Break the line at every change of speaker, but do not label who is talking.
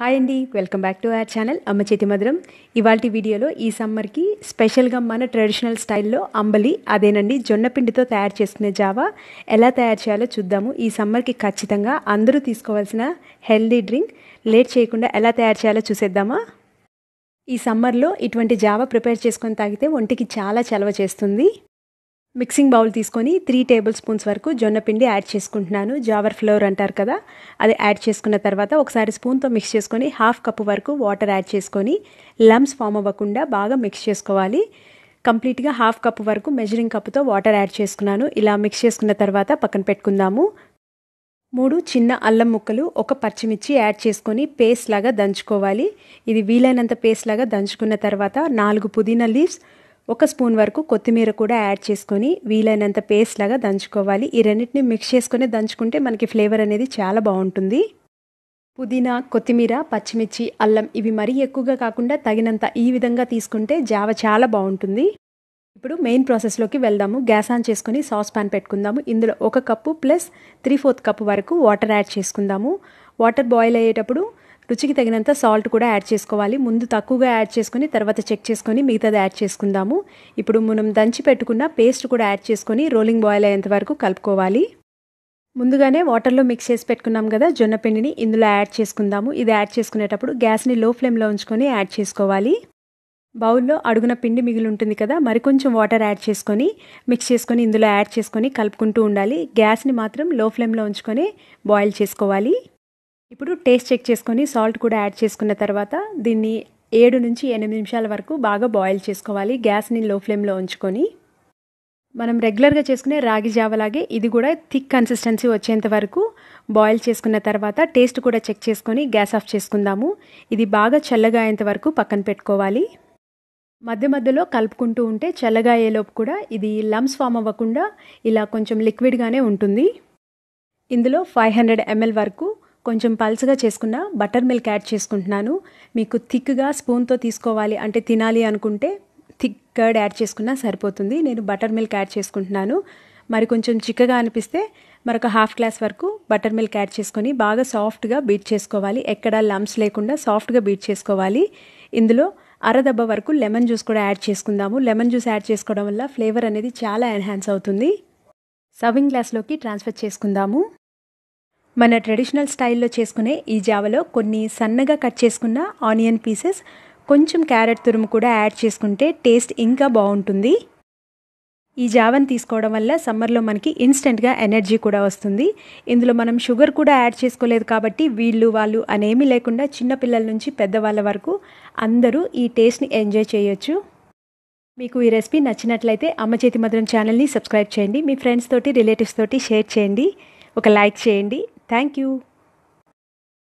Hi అండి welcome back to our channel అమ్మ చేతి మధురం ఇవాళ వీడియోలో ఈ సమ్మర్కి స్పెషల్గా మన ట్రెడిషనల్ స్టైల్లో అంబలి అదేనండి జొన్నపిండితో తయారు చేసుకునే జావా ఎలా తయారు చేయాలో చూద్దాము ఈ సమ్మర్కి ఖచ్చితంగా అందరూ తీసుకోవాల్సిన హెల్దీ డ్రింక్ లేట్ చేయకుండా ఎలా తయారు చేయాలో చూసేద్దామా ఈ సమ్మర్లో ఇటువంటి జావా ప్రిపేర్ చేసుకొని తాగితే ఒంటికి చాలా చలవ చేస్తుంది మిక్సింగ్ బౌల్ తీసుకొని త్రీ టేబుల్ స్పూన్స్ వరకు జొన్నపిండి యాడ్ చేసుకుంటున్నాను జావర్ ఫ్లోర్ అంటారు కదా అది యాడ్ చేసుకున్న తర్వాత ఒకసారి స్పూన్తో మిక్స్ చేసుకొని హాఫ్ కప్ వరకు వాటర్ యాడ్ చేసుకొని లమ్స్ ఫామ్ అవ్వకుండా బాగా మిక్స్ చేసుకోవాలి కంప్లీట్గా హాఫ్ కప్ వరకు మెజరింగ్ కప్తో వాటర్ యాడ్ చేసుకున్నాను ఇలా మిక్స్ చేసుకున్న తర్వాత పక్కన పెట్టుకుందాము మూడు చిన్న అల్లం ముక్కలు ఒక పచ్చిమిర్చి యాడ్ చేసుకొని పేస్ట్ లాగా దంచుకోవాలి ఇది వీలైనంత పేస్ట్ లాగా దంచుకున్న తర్వాత నాలుగు పుదీనా లీవ్స్ ఒక స్పూన్ వరకు కొత్తిమీర కూడా యాడ్ చేసుకొని వీలైనంత పేస్ట్ లాగా దంచుకోవాలి ఈ రెండింటిని మిక్స్ చేసుకుని దంచుకుంటే మనకి ఫ్లేవర్ అనేది చాలా బాగుంటుంది పుదీనా కొత్తిమీర పచ్చిమిర్చి అల్లం ఇవి మరీ ఎక్కువగా కాకుండా తగినంత ఈ విధంగా తీసుకుంటే జావ చాలా బాగుంటుంది ఇప్పుడు మెయిన్ ప్రాసెస్లోకి వెళ్దాము గ్యాస్ ఆన్ చేసుకొని సాస్ పాన్ పెట్టుకుందాము ఇందులో ఒక cup plus three fourth cup వరకు వాటర్ యాడ్ చేసుకుందాము వాటర్ బాయిల్ అయ్యేటప్పుడు రుచికి తగినంత సాల్ట్ కూడా యాడ్ చేసుకోవాలి ముందు తక్కువగా యాడ్ చేసుకొని తర్వాత చెక్ చేసుకుని మిగతాది యాడ్ చేసుకుందాము ఇప్పుడు మనం దంచి పెట్టుకున్న పేస్ట్ కూడా యాడ్ చేసుకొని రోలింగ్ బాయిల్ అయ్యేంత వరకు కలుపుకోవాలి ముందుగానే వాటర్లో మిక్స్ చేసి పెట్టుకున్నాం కదా జొన్న పిండిని ఇందులో యాడ్ చేసుకుందాము ఇది యాడ్ చేసుకునేటప్పుడు గ్యాస్ని లో ఫ్లేమ్లో ఉంచుకొని యాడ్ చేసుకోవాలి బౌల్లో అడుగున పిండి మిగిలి ఉంటుంది కదా మరికొంచెం వాటర్ యాడ్ చేసుకొని మిక్స్ చేసుకొని ఇందులో యాడ్ చేసుకొని కలుపుకుంటూ ఉండాలి గ్యాస్ని మాత్రం లో ఫ్లేమ్లో ఉంచుకొని బాయిల్ చేసుకోవాలి ఇప్పుడు టేస్ట్ చెక్ చేసుకొని సాల్ట్ కూడా యాడ్ చేసుకున్న తర్వాత దీన్ని ఏడు నుంచి ఎనిమిది నిమిషాల వరకు బాగా బాయిల్ చేసుకోవాలి గ్యాస్ని లో ఫ్లేమ్లో ఉంచుకొని మనం రెగ్యులర్గా చేసుకునే రాగి జావలాగే ఇది కూడా థిక్ కన్సిస్టెన్సీ వచ్చేంత వరకు బాయిల్ చేసుకున్న తర్వాత టేస్ట్ కూడా చెక్ చేసుకొని గ్యాస్ ఆఫ్ చేసుకుందాము ఇది బాగా చల్లగా అయ్యేంత వరకు పక్కన పెట్టుకోవాలి మధ్య మధ్యలో కలుపుకుంటూ ఉంటే చల్లగా అయ్యేలోపు కూడా ఇది లమ్స్ ఫామ్ అవ్వకుండా ఇలా కొంచెం లిక్విడ్గానే ఉంటుంది ఇందులో ఫైవ్ హండ్రెడ్ ఎంఎల్ వరకు కొంచెం పల్చగా చేసుకున్న బటర్ మిల్క్ యాడ్ చేసుకుంటున్నాను మీకు థిక్గా స్పూన్తో తీసుకోవాలి అంటే తినాలి అనుకుంటే థిక్ కర్డ్ యాడ్ చేసుకున్నా సరిపోతుంది నేను బటర్ మిల్క్ యాడ్ చేసుకుంటున్నాను మరి కొంచెం చిక్కగా అనిపిస్తే మరొక హాఫ్ గ్లాస్ వరకు బటర్ మిల్క్ యాడ్ చేసుకొని బాగా సాఫ్ట్గా బీట్ చేసుకోవాలి ఎక్కడ లమ్స్ లేకుండా సాఫ్ట్గా బీట్ చేసుకోవాలి ఇందులో అరదబ్బ వరకు లెమన్ జ్యూస్ కూడా యాడ్ చేసుకుందాము లెమన్ జ్యూస్ యాడ్ చేసుకోవడం వల్ల ఫ్లేవర్ అనేది చాలా ఎన్హాన్స్ అవుతుంది సర్వింగ్ గ్లాస్లోకి ట్రాన్స్ఫర్ చేసుకుందాము మన ట్రెడిషనల్ స్టైల్లో చేసుకునే ఈ జావలో కొన్ని సన్నగా కట్ చేసుకున్న ఆనియన్ పీసెస్ కొంచెం క్యారెట్ తురుము కూడా యాడ్ చేసుకుంటే టేస్ట్ ఇంకా బాగుంటుంది ఈ జావని తీసుకోవడం వల్ల సమ్మర్లో మనకి ఇన్స్టెంట్గా ఎనర్జీ కూడా వస్తుంది ఇందులో మనం షుగర్ కూడా యాడ్ చేసుకోలేదు కాబట్టి వీళ్ళు వాళ్ళు అనేమీ లేకుండా చిన్నపిల్లల నుంచి పెద్దవాళ్ళ వరకు అందరూ ఈ టేస్ట్ని ఎంజాయ్ చేయొచ్చు మీకు ఈ రెసిపీ నచ్చినట్లయితే అమ్మ చేతి మధురం ఛానల్ని సబ్స్క్రైబ్ చేయండి మీ ఫ్రెండ్స్ తోటి రిలేటివ్స్ తోటి షేర్ చేయండి ఒక లైక్ చేయండి Thank you.